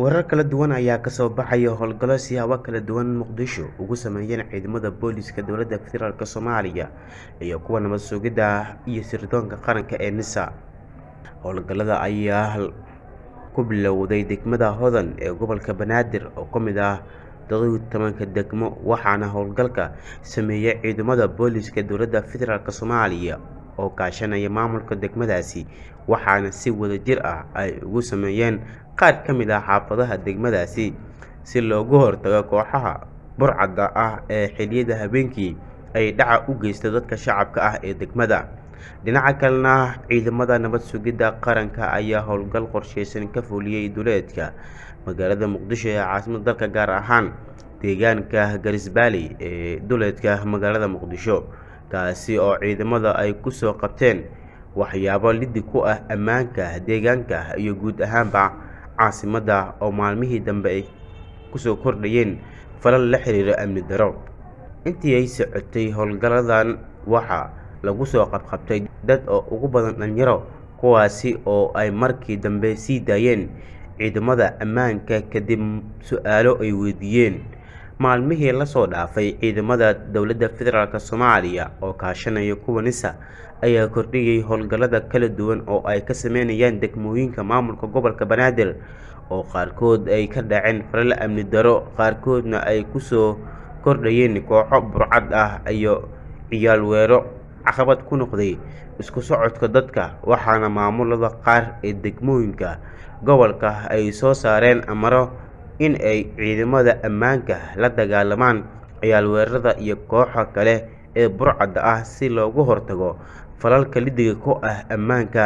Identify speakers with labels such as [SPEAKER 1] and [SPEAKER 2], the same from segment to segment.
[SPEAKER 1] warar kala duwan ayaa kasoo baxaya howlgallo siyaabo kala duwan muqdisho ugu sameeyeen ciidamada booliiska dowladda federaalk soomaaliya iyo kuwa nabad sugidda iyo sirdoonka qaranka ee nisa howlgallada ayaa ku bilowday degmada hodan ee gobolka banaadir oo ka mid ah tobanka degmo waxaana howlgalka sameeyey ciidamada booliiska dowladda federaalk soomaaliya oo kaashanaya maamulka degmadaasi waxaana si wada jir ah ay ugu sameeyeen qaar ka mid ah xaafadaha degmadaasi si loogu hortago kooxaha burcadda ah ee xiliyada habeenkii ay dhaca u geysta dadka shacabka ah ee degmada dhinaca kalena ciidamada nabad sugidda qaranka ayaa howlgal qorshaysan ka fuliyey duleedka magaalada muqdisho ee caasimada dalka gaar ahaan deegaanka garisbali ee duleedka magaalada muqdisho taasi oo ciidamada ay ku soo qabteen waxyaabo lidi ku ah ammaanka deegaanka iyo guud ahaanba caasimadda oo maalmihii dambe ay kusoo kordhayeen falal la xiriira amni daro intii ay socotay howlgalladan waxaa lagu soo qabqabtay dad oo ugu badan dhalinyaro kuwaasi oo ay markii dambe sii daayeen ciidamada ammaanka kadib su-aalo ay weydiiyeen maalmihii la soo dhaafay ciidamada dowladda federaalk soomaaliya oo kaashanaya kuwa nisa ayaa kordhiyey howlgallada kala duwan oo ay ka sameynayaan degmooyinka maamulka gobolka banaadir oo qaarkood ay ka dhaceen falal amni daro qaarkoodna ay kusoo kordhayeen kooxo burcad ah iyo ciyaal weero caqabad ku noqday isku socodka dadka waxaana maamulada qaar ee degmooyinka gobolka ay soo saareen amaro in ay ciidamada ammaanka la dagaalamaan ciyaalweerarada iyo kooxa kale ee burcadda ah si loogu hortago falalka lidiga ku ah ammaanka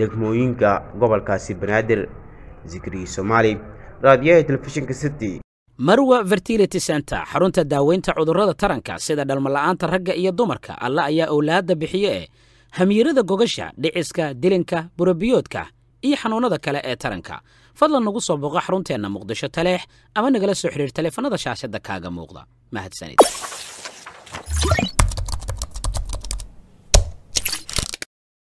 [SPEAKER 1] degmooyinka gobolkaasi banaadir zikriyi soomaali raadiyaha telefishinka city
[SPEAKER 2] marwa fertility center xarunta daaweynta cudurrada taranka sida dhalmala'aanta ragga iyo dumarka alla ayaa owlaadda bixiye e hamiirada gogasha dhiciska dilinka burabiyoodka iyo xanuunnada kale ee taranka fadlan nagu soo booqo xarunteenna muqdisho taleex ama nagala soo xiriir teleefanada shaashadda kaaga muuqda mahadsanid